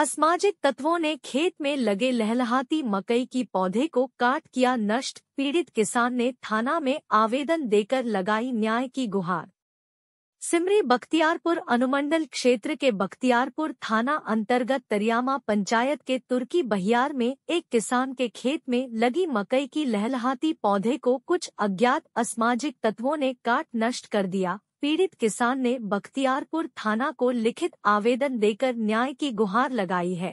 असमाजिक तत्वों ने खेत में लगे लहलहाती मकई की पौधे को काट किया नष्ट पीड़ित किसान ने थाना में आवेदन देकर लगाई न्याय की गुहार सिमरी बख्तियारपुर अनुमंडल क्षेत्र के बख्तियारपुर थाना अंतर्गत तरियामा पंचायत के तुर्की बहियार में एक किसान के खेत में लगी मकई की लहलहाती पौधे को कुछ अज्ञात असमाजिक तत्वों ने काट नष्ट कर दिया पीड़ित किसान ने बख्तियारपुर थाना को लिखित आवेदन देकर न्याय की गुहार लगाई है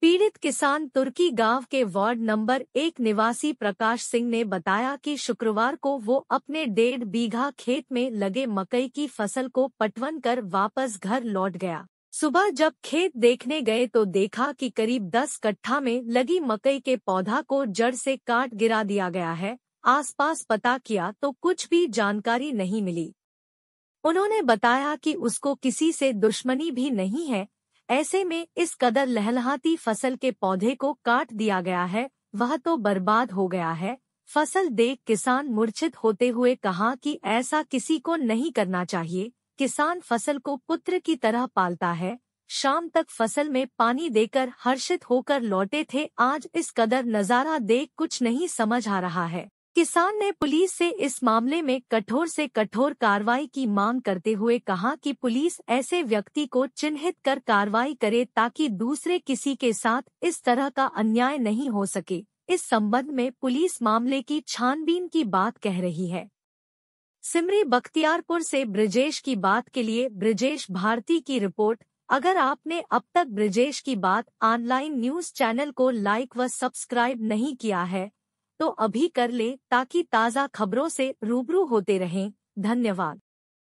पीड़ित किसान तुर्की गांव के वार्ड नंबर एक निवासी प्रकाश सिंह ने बताया कि शुक्रवार को वो अपने डेढ़ बीघा खेत में लगे मकई की फसल को पटवन कर वापस घर लौट गया सुबह जब खेत देखने गए तो देखा कि करीब दस कट्ठा में लगी मकई के पौधा को जड़ से काट गिरा दिया गया है आसपास पता किया तो कुछ भी जानकारी नहीं मिली उन्होंने बताया कि उसको किसी से दुश्मनी भी नहीं है ऐसे में इस कदर लहलहाती फसल के पौधे को काट दिया गया है वह तो बर्बाद हो गया है फसल देख किसान मूर्छित होते हुए कहा कि ऐसा किसी को नहीं करना चाहिए किसान फसल को पुत्र की तरह पालता है शाम तक फसल में पानी देकर हर्षित होकर लौटे थे आज इस कदर नज़ारा देख कुछ नहीं समझ आ रहा है किसान ने पुलिस से इस मामले में कठोर से कठोर कार्रवाई की मांग करते हुए कहा कि पुलिस ऐसे व्यक्ति को चिन्हित कर कार्रवाई करे ताकि दूसरे किसी के साथ इस तरह का अन्याय नहीं हो सके इस संबंध में पुलिस मामले की छानबीन की बात कह रही है सिमरी बख्तियारपुर से ब्रजेश की बात के लिए ब्रजेश भारती की रिपोर्ट अगर आपने अब तक ब्रजेश की बात ऑनलाइन न्यूज चैनल को लाइक व सब्सक्राइब नहीं किया है तो अभी कर ले ताकि ताज़ा खबरों से रूबरू होते रहें धन्यवाद